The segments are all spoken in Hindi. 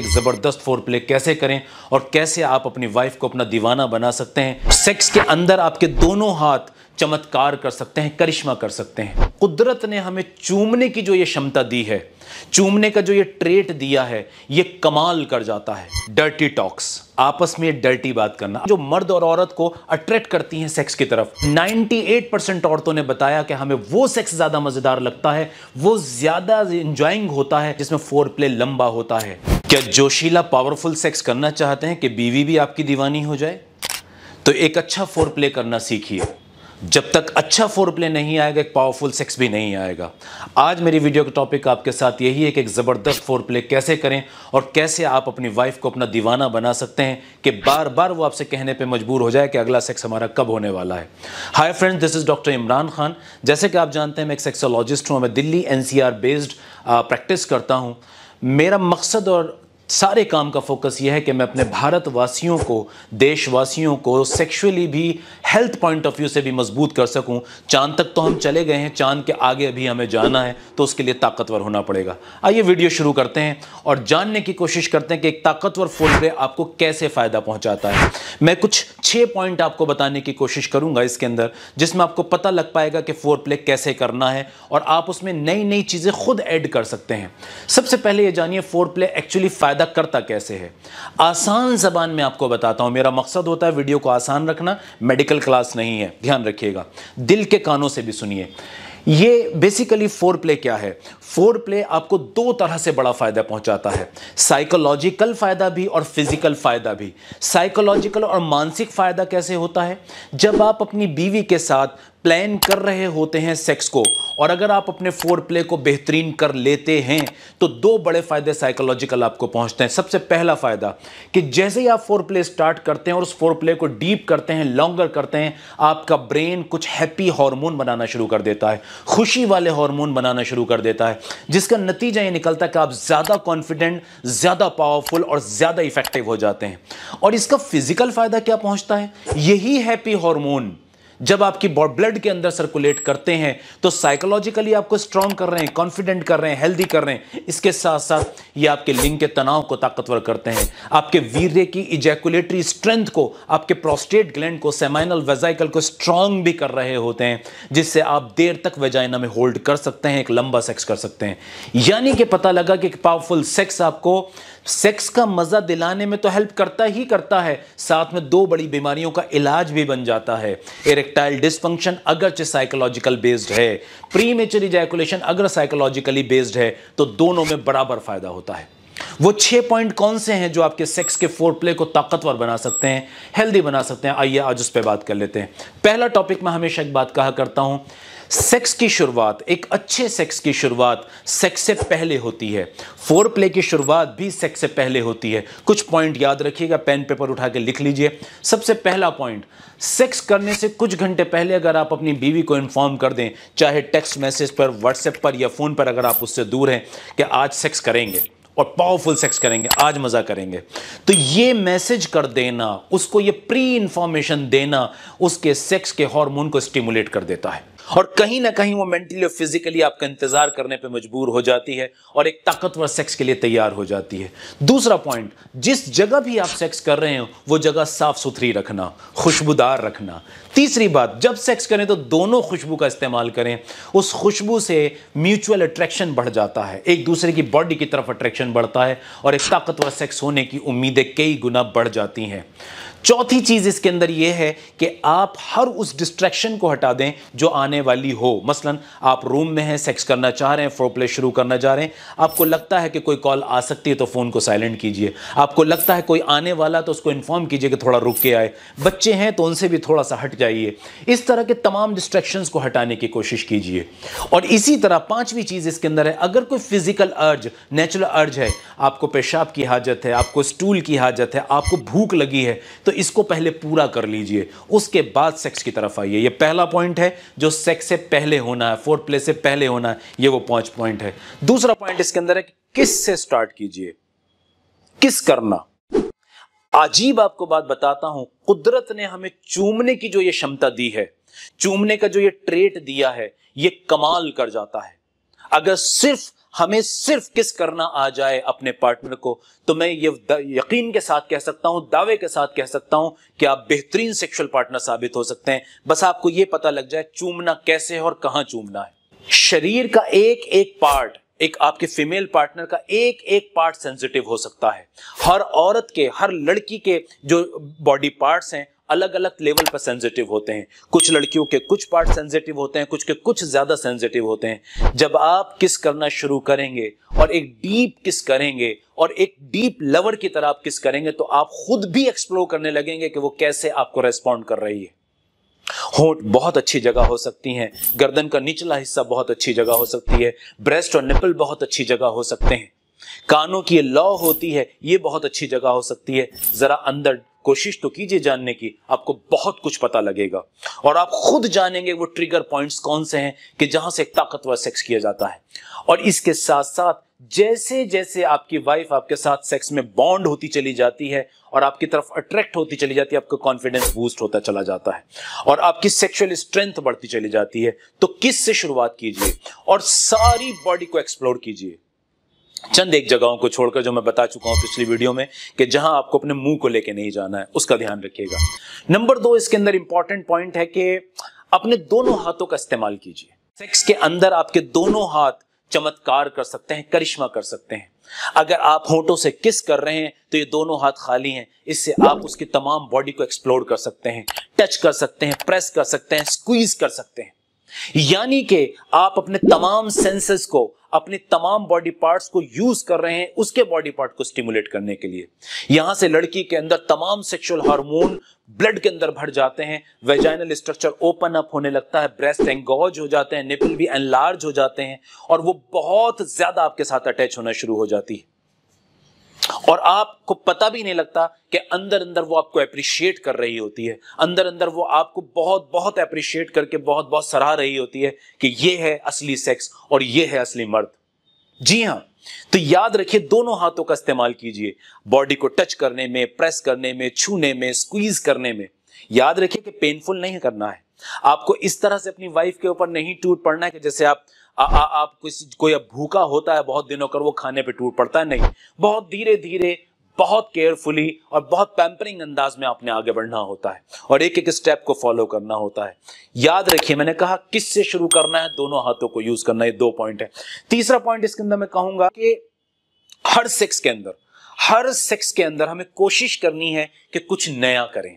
एक ज़बरदस्त फोर प्ले कैसे करें और कैसे आप अपनी वाइफ को अपना दीवाना बना सकते हैं सेक्स के अंदर आपके दोनों हाथ चमत्कार कर सकते हैं करिश्मा कर सकते हैं कुदरत ने हमें चूमने की जो ये क्षमता दी है चूमने का जो ये ट्रेट दिया है ये कमाल कर जाता है डर्टी टॉक्स आपस में डर्टी बात करना जो मर्द और औरत को अट्रैक्ट करती हैं सेक्स की तरफ 98 परसेंट औरतों ने बताया कि हमें वो सेक्स ज़्यादा मज़ेदार लगता है वो ज़्यादा इंजॉइंग होता है जिसमें फोर प्ले लंबा होता है क्या जोशीला पावरफुल सेक्स करना चाहते हैं कि बीवी भी आपकी दीवानी हो जाए तो एक अच्छा फोर प्ले करना सीखिए जब तक अच्छा फोर प्ले नहीं आएगा एक पावरफुल सेक्स भी नहीं आएगा आज मेरी वीडियो का टॉपिक आपके साथ यही है कि एक ज़बरदस्त फोर प्ले कैसे करें और कैसे आप अपनी वाइफ को अपना दीवाना बना सकते हैं कि बार बार वो आपसे कहने पे मजबूर हो जाए कि अगला सेक्स हमारा कब होने वाला है hi friends this is doctor Imran Khan जैसे कि आप जानते हैं मैं एक सेक्सोलॉजिस्ट हूँ मैं दिल्ली एन बेस्ड प्रैक्टिस करता हूँ मेरा मकसद और सारे काम का फोकस ये है कि मैं अपने भारतवासियों को देशवासियों को सेक्सुअली भी हेल्थ पॉइंट ऑफ व्यू से भी मजबूत कर सकूं चांद तक तो हम चले गए हैं चांद के आगे अभी हमें जाना है तो उसके लिए ताकतवर होना पड़ेगा आइए वीडियो शुरू करते हैं और जानने की कोशिश करते हैं कि एक ताकतवर फुल रे आपको कैसे फ़ायदा पहुँचाता है मैं कुछ छः पॉइंट आपको बताने की कोशिश करूँगा इसके अंदर जिसमें आपको पता लग पाएगा कि फोर प्ले कैसे करना है और आप उसमें नई नई चीज़ें खुद ऐड कर सकते हैं सबसे पहले ये जानिए फोर प्ले एक्चुअली फ़ायदा वायदा करता कैसे है आसान ज़बान में आपको बताता हूं मेरा मकसद होता है वीडियो को आसान रखना मेडिकल क्लास नहीं है ध्यान रखिएगा दिल के कानों से भी सुनिए ये बेसिकली फोर प्ले क्या है फोर प्ले आपको दो तरह से बड़ा फायदा पहुंचाता है साइकोलॉजिकल फायदा भी और फिजिकल फायदा भी साइकोलॉजिकल और मानसिक फायदा कैसे होता है जब आप अपनी बीवी के साथ प्लान कर रहे होते हैं सेक्स को और अगर आप अपने फोर प्ले को बेहतरीन कर लेते हैं तो दो बड़े फायदे साइकोलॉजिकल आपको पहुंचते हैं सबसे पहला फायदा कि जैसे ही आप फोर प्ले स्टार्ट करते हैं और उस फोर प्ले को डीप करते हैं लॉन्गर करते हैं आपका ब्रेन कुछ हैप्पी हार्मोन बनाना शुरू कर देता है खुशी वाले हार्मोन बनाना शुरू कर देता है जिसका नतीजा ये निकलता है कि आप ज़्यादा कॉन्फिडेंट ज़्यादा पावरफुल और ज़्यादा इफेक्टिव हो जाते हैं और इसका फिजिकल फायदा क्या पहुंचता है यही हैप्पी हॉर्मोन जब आपकी ब्लड के अंदर सर्कुलेट करते हैं तो साइकोलॉजिकली आपको स्ट्रांग कर रहे हैं कॉन्फिडेंट कर रहे हैं हेल्दी कर रहे हैं इसके साथ साथ ये आपके लिंग के तनाव को ताकतवर करते हैं आपके वीर्य की इजैकुलेटरी स्ट्रेंथ को आपके प्रोस्टेट ग्लैंड को सेमाइनल वेजाइकल को स्ट्रांग भी कर रहे होते हैं जिससे आप देर तक वेजाइना में होल्ड कर सकते हैं एक लंबा सेक्स कर सकते हैं यानी कि पता लगा कि पावरफुल सेक्स आपको सेक्स का मजा दिलाने में तो हेल्प करता ही करता है साथ में दो बड़ी बीमारियों का इलाज भी बन जाता है इरेक्टाइल डिस्फंक्शन अगरचे साइकोलॉजिकल बेस्ड है प्री मेचर इजैकुलेशन अगर साइकोलॉजिकली बेस्ड है तो दोनों में बराबर फायदा होता है वो छह पॉइंट कौन से हैं जो आपके सेक्स के फोर प्ले को ताकतवर बना सकते हैं हेल्दी बना सकते हैं आइए आज उस पर बात कर लेते हैं पहला टॉपिक मैं हमेशा एक बात कहा करता हूं सेक्स की शुरुआत एक अच्छे सेक्स की शुरुआत सेक्स से पहले होती है फोर प्ले की शुरुआत भी सेक्स से पहले होती है कुछ पॉइंट याद रखिएगा पेन पेपर उठा के लिख लीजिए सबसे पहला पॉइंट सेक्स करने से कुछ घंटे पहले अगर आप अपनी बीवी को इन्फॉर्म कर दें चाहे टेक्स्ट मैसेज पर व्हाट्सएप पर या फ़ोन पर अगर आप उससे दूर हैं कि आज सेक्स करेंगे और पावरफुल सेक्स करेंगे आज मज़ा करेंगे तो ये मैसेज कर देना उसको ये प्री इंफॉर्मेशन देना उसके सेक्स के हार्मोन को स्टिमुलेट कर देता है और कहीं ना कहीं वो मेंटली और फिजिकली आपका इंतजार करने पे मजबूर हो जाती है और एक ताकतवर सेक्स के लिए तैयार हो जाती है दूसरा पॉइंट जिस जगह भी आप सेक्स कर रहे हो वो जगह साफ सुथरी रखना खुशबूदार रखना तीसरी बात जब सेक्स करें तो दोनों खुशबू का इस्तेमाल करें उस खुशबू से म्यूचुअल अट्रैक्शन बढ़ जाता है एक दूसरे की बॉडी की तरफ अट्रैक्शन बढ़ता है और एक ताकतवर सेक्स होने की उम्मीदें कई गुना बढ़ जाती हैं चौथी चीज़ इसके अंदर यह है कि आप हर उस डिस्ट्रैक्शन को हटा दें जो आने आने वाली हो मसलन आप रूम में हैं सेक्स करना चाह रहे हैं फोर प्ले शुरू करना चाह रहे हैं आपको लगता है कि कोई कॉल आ सकती है तो फ़ोन को साइलेंट कीजिए आपको लगता है कोई आने वाला तो उसको इन्फॉर्म कीजिए कि थोड़ा रुक के आए बच्चे हैं तो उनसे भी थोड़ा सा हट जाइए इस तरह के तमाम डिस्ट्रैक्शंस को हटाने की कोशिश कीजिए और इसी तरह पांचवी चीज़ इसके अंदर है अगर कोई फिजिकल अर्ज नेचुरल अर्ज है आपको पेशाब की हाजत है आपको स्टूल की हाजत है आपको भूख लगी है तो इसको पहले पूरा कर लीजिए उसके बाद सेक्स की तरफ आइए ये पहला पॉइंट है जो सेक्स से पहले होना है फोर प्ले से पहले होना है ये वो पांच पॉइंट है दूसरा पॉइंट इसके अंदर है कि किस से स्टार्ट कीजिए किस करना अजीब आपको बात बताता हूं कुदरत ने हमें चूमने की जो ये क्षमता दी है चूमने का जो ये ट्रेट दिया है ये कमाल कर जाता है अगर सिर्फ हमें सिर्फ किस करना आ जाए अपने पार्टनर को तो मैं ये यकीन के साथ कह सकता हूं दावे के साथ कह सकता हूं कि आप बेहतरीन सेक्सुअल पार्टनर साबित हो सकते हैं बस आपको ये पता लग जाए चूमना कैसे है और कहां चूमना है शरीर का एक एक पार्ट एक आपके फीमेल पार्टनर का एक एक पार्ट सेंसिटिव हो सकता है हर औरत के हर लड़की के जो बॉडी पार्ट्स हैं अलग अलग लेवल पर सेंसिटिव होते हैं कुछ लड़कियों के कुछ पार्ट सेंसिटिव होते हैं कुछ के कुछ ज़्यादा सेंसिटिव होते हैं जब आप किस करना शुरू करेंगे और एक डीप किस करेंगे और एक डीप लवर की तरह आप किस करेंगे तो आप खुद भी एक्सप्लोर करने लगेंगे कि वो कैसे आपको रेस्पॉन्ड कर रही है होट बहुत अच्छी जगह हो सकती हैं गर्दन का निचला हिस्सा बहुत अच्छी जगह हो सकती है ब्रेस्ट और निपल बहुत अच्छी जगह हो सकते हैं कानों की लॉ होती है ये बहुत अच्छी जगह हो सकती है जरा अंदर कोशिश तो कीजिए जानने की आपको बहुत कुछ पता लगेगा और आप खुद जानेंगे वो ट्रिगर पॉइंट्स कौन से हैं कि जहां से ताकतवर सेक्स किया जाता है और इसके साथ साथ जैसे जैसे आपकी वाइफ आपके साथ सेक्स में बॉन्ड होती चली जाती है और आपकी तरफ अट्रैक्ट होती चली जाती है आपका कॉन्फिडेंस बूस्ट होता चला जाता है और आपकी सेक्सुअल स्ट्रेंथ बढ़ती चली जाती है तो किस से शुरुआत कीजिए और सारी बॉडी को एक्सप्लोर कीजिए चंद एक जगहों को छोड़कर जो मैं बता चुका हूं पिछली वीडियो में कि जहां आपको अपने मुंह को लेके नहीं जाना है उसका ध्यान रखिएगा नंबर दो इसके अंदर इंपॉर्टेंट पॉइंट है कि अपने दोनों हाथों का इस्तेमाल कीजिए सेक्स के अंदर आपके दोनों हाथ चमत्कार कर सकते हैं करिश्मा कर सकते हैं अगर आप होटो से किस कर रहे हैं तो ये दोनों हाथ खाली हैं इससे आप उसकी तमाम बॉडी को एक्सप्लोर कर सकते हैं टच कर सकते हैं प्रेस कर सकते हैं स्क्वीज कर सकते हैं यानी कि आप अपने तमाम सेंसेस को अपने तमाम बॉडी पार्ट्स को यूज कर रहे हैं उसके बॉडी पार्ट को स्टिमुलेट करने के लिए यहां से लड़की के अंदर तमाम सेक्सुअल हार्मोन ब्लड के अंदर भर जाते हैं वेजाइनल स्ट्रक्चर ओपन अप होने लगता है ब्रेस्ट एंगोज हो जाते हैं निपल भी एनलार्ज हो जाते हैं और वो बहुत ज्यादा आपके साथ अटैच होना शुरू हो जाती है और आपको पता भी नहीं लगता कि अंदर अंदर वो आपको अप्रिशिएट कर रही होती है अंदर अंदर वो आपको बहुत बहुत अप्रिशिएट करके बहुत बहुत सराह रही होती है कि ये है असली सेक्स और ये है असली मर्द जी हाँ तो याद रखिए दोनों हाथों का इस्तेमाल कीजिए बॉडी को टच करने में प्रेस करने में छूने में स्क्वीज करने में याद रखिए कि पेनफुल नहीं करना है आपको इस तरह से अपनी वाइफ के ऊपर नहीं टूट पड़ना है कि जैसे आप आ, आ, आप कुछ कोई भूखा होता है बहुत दिनों कर वो खाने पे टूट पड़ता है नहीं बहुत धीरे धीरे बहुत केयरफुली और बहुत पैम्परिंग अंदाज में आपने आगे बढ़ना होता है और एक एक स्टेप को फॉलो करना होता है याद रखिए मैंने कहा किस से शुरू करना है दोनों हाथों को यूज करना है दो पॉइंट है तीसरा पॉइंट इसके अंदर मैं कहूंगा कि हर सेक्स के अंदर हर सेक्स के अंदर हमें कोशिश करनी है कि कुछ नया करें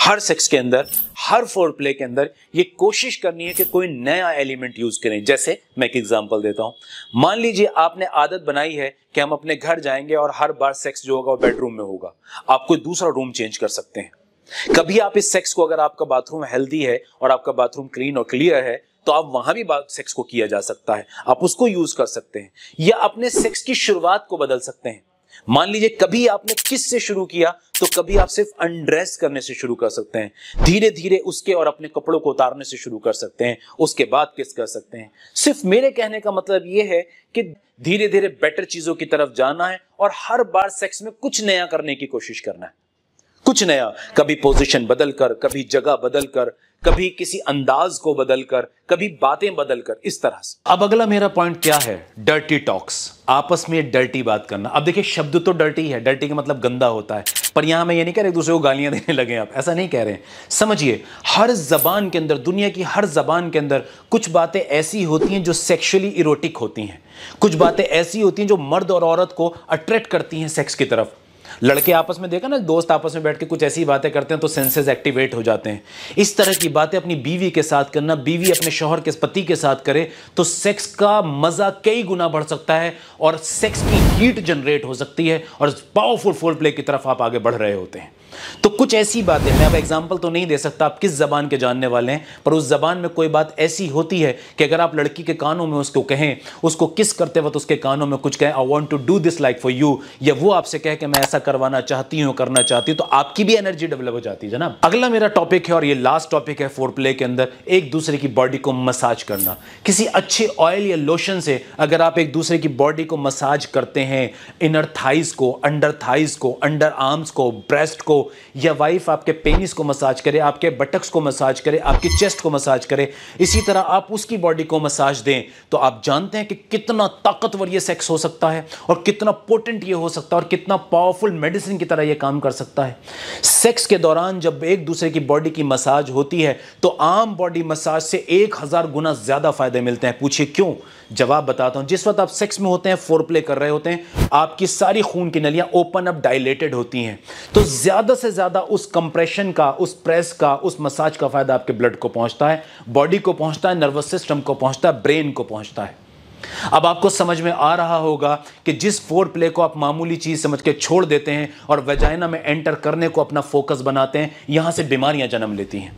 हर सेक्स के अंदर हर फोर प्ले के अंदर ये कोशिश करनी है कि कोई नया एलिमेंट यूज करें जैसे मैं एक एग्जांपल देता हूं मान लीजिए आपने आदत बनाई है कि हम अपने घर जाएंगे और हर बार सेक्स जो होगा वो बेडरूम में होगा आप कोई दूसरा रूम चेंज कर सकते हैं कभी आप इस सेक्स को अगर आपका बाथरूम हेल्दी है और आपका बाथरूम क्लीन और क्लियर है तो आप वहां भी सेक्स को किया जा सकता है आप उसको यूज कर सकते हैं या अपने सेक्स की शुरुआत को बदल सकते हैं मान लीजिए कभी आपने किस से शुरू किया तो कभी आप सिर्फ अनड्रेस करने से शुरू कर सकते हैं धीरे धीरे उसके और अपने कपड़ों को उतारने से शुरू कर सकते हैं उसके बाद किस कर सकते हैं सिर्फ मेरे कहने का मतलब यह है कि धीरे धीरे बेटर चीजों की तरफ जाना है और हर बार सेक्स में कुछ नया करने की कोशिश करना है कुछ नया कभी पोजीशन बदल कर कभी जगह बदल कर कभी किसी अंदाज को बदल कर कभी बातें बदल कर इस तरह से अब अगला मेरा पॉइंट क्या है डर्टी टॉक्स आपस में डर्टी बात करना अब देखिए शब्द तो डर्टी है डर्टी का मतलब गंदा होता है पर यहां मैं ये नहीं कह रहा एक दूसरे को गालियां देने लगे आप ऐसा नहीं कह रहे समझिए हर जबान के अंदर दुनिया की हर जबान के अंदर कुछ बातें ऐसी होती हैं जो सेक्शुअली इरोटिक होती हैं कुछ बातें ऐसी होती हैं जो मर्द और औरत को अट्रैक्ट करती हैं सेक्स की तरफ लड़के आपस में देखा ना दोस्त आपस में बैठ के कुछ ऐसी बातें करते हैं तो सेंसेस एक्टिवेट हो जाते हैं इस तरह की बातें अपनी बीवी के साथ करना बीवी अपने शोहर के पति के साथ करे तो सेक्स का मज़ा कई गुना बढ़ सकता है और सेक्स की हीट जनरेट हो सकती है और पावरफुल फोल प्ले की तरफ आप आगे बढ़ रहे होते हैं तो कुछ ऐसी बातें मैं अब एग्जाम्पल तो नहीं दे सकता आप किस जबान के जानने वाले हैं पर उस जबान में कोई बात ऐसी होती है कि अगर आप लड़की के कानों में उसको कहें उसको किस करते वक्त उसके कानों में कुछ कहें I want to do this like for you या वो आपसे कहे कि मैं ऐसा करवाना चाहती हूँ करना चाहती हूँ तो आपकी भी एनर्जी डेवलप हो जाती है जनाब अगला मेरा टॉपिक है और ये लास्ट टॉपिक है फोर प्ले के अंदर एक दूसरे की बॉडी को मसाज करना किसी अच्छे ऑयल या लोशन से अगर आप एक दूसरे की बॉडी को मसाज करते हैं इनर थाइज को अंडर थाइज को अंडर आर्म्स को ब्रेस्ट को या वाइफ आपके पेनिस को मसाज करे आपके बटक्स को मसाज करे आपके चेस्ट को मसाज करे इसी तरह आप उसकी बॉडी को मसाज दें तो आप जानते हैं कि कितना ताकतवर ये सेक्स हो सकता है और कितना पोटेंट ये हो सकता है और कितना पावरफुल मेडिसिन की तरह ये काम कर सकता है सेक्स के दौरान जब एक दूसरे की बॉडी की मसाज होती है तो आम बॉडी मसाज से एक हज़ार गुना ज़्यादा फायदे मिलते हैं पूछिए क्यों जवाब बताता हूं जिस वक्त आप सेक्स में होते हैं फोर प्ले कर रहे होते हैं आपकी सारी खून की नलियां ओपन अप डायलेटेड होती हैं तो ज़्यादा ज़्यादा से ज़्यादा उस कंप्रेशन का उस प्रेस का उस मसाज का फ़ायदा आपके ब्लड को पहुंचता है बॉडी को पहुंचता है नर्वस सिस्टम को पहुंचता है ब्रेन को पहुंचता है अब आपको समझ में आ रहा होगा कि जिस फोर प्ले को आप मामूली चीज़ समझ के छोड़ देते हैं और वेजाइना में एंटर करने को अपना फोकस बनाते हैं यहां से बीमारियां जन्म लेती हैं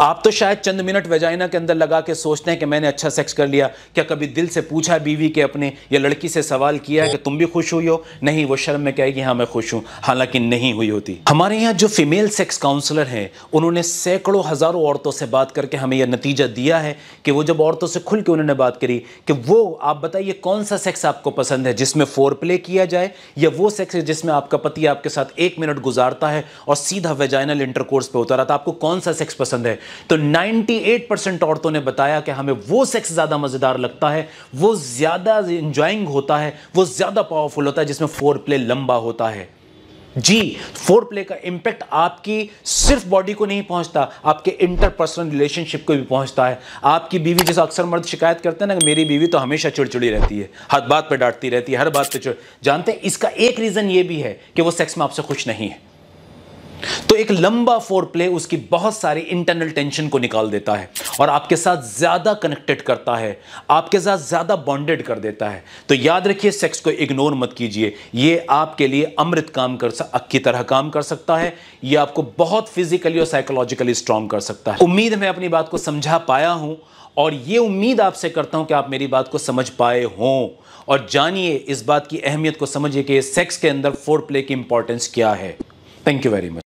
आप तो शायद चंद मिनट वेजाइना के अंदर लगा के सोचते हैं कि मैंने अच्छा सेक्स कर लिया क्या कभी दिल से पूछा बीवी के अपने या लड़की से सवाल किया है कि तुम भी खुश हुई हो नहीं वो शर्म में कहेगी हाँ मैं खुश हूँ हालांकि नहीं हुई होती हमारे यहाँ जो फीमेल सेक्स काउंसलर हैं उन्होंने सैकड़ों हज़ारों औरतों से बात करके हमें यह नतीजा दिया है कि वो जब औरतों से खुल के उन्होंने बात करी कि वो आप बताइए कौन सा सेक्स आपको पसंद है जिसमें फोर प्ले किया जाए या वो सेक्स है जिसमें आपका पति आपके साथ एक मिनट गुजारता है और सीधा वेजाइनल इंटरकोर्स पर उतर था आपको कौन सा सेक्स पसंद है तो 98 परसेंट औरतों ने बताया कि हमें वो सेक्स ज़्यादा मज़ेदार लगता है वो ज़्यादा इंजॉइंग होता है वो ज़्यादा पावरफुल होता है जिसमें फोर प्ले लंबा होता है जी फोर प्ले का इंपैक्ट आपकी सिर्फ बॉडी को नहीं पहुंचता आपके इंटरपर्सनल रिलेशनशिप को भी पहुंचता है आपकी बीवी जैसा अक्सर मर्द शिकायत करते हैं ना मेरी बीवी तो हमेशा चिड़चिड़ी रहती है हर बात पे डांटती रहती है हर बात पे चुड़ जानते हैं इसका एक रीज़न ये भी है कि वो सेक्स में आपसे खुश नहीं है तो एक लंबा फोर प्ले उसकी बहुत सारी इंटरनल टेंशन को निकाल देता है और आपके साथ ज़्यादा कनेक्टेड करता है आपके साथ ज़्यादा बॉन्डेड कर देता है तो याद रखिए सेक्स को इग्नोर मत कीजिए यह आपके लिए अमृत काम कर की तरह काम कर सकता है यह आपको बहुत फिजिकली और साइकोलॉजिकली स्ट्रांग कर सकता है उम्मीद मैं अपनी बात को समझा पाया हूं और यह उम्मीद आपसे करता हूं कि आप मेरी बात को समझ पाए हों और जानिए इस बात की अहमियत को समझिए कि सेक्स के अंदर फोर प्ले की इंपॉर्टेंस क्या है थैंक यू वेरी मच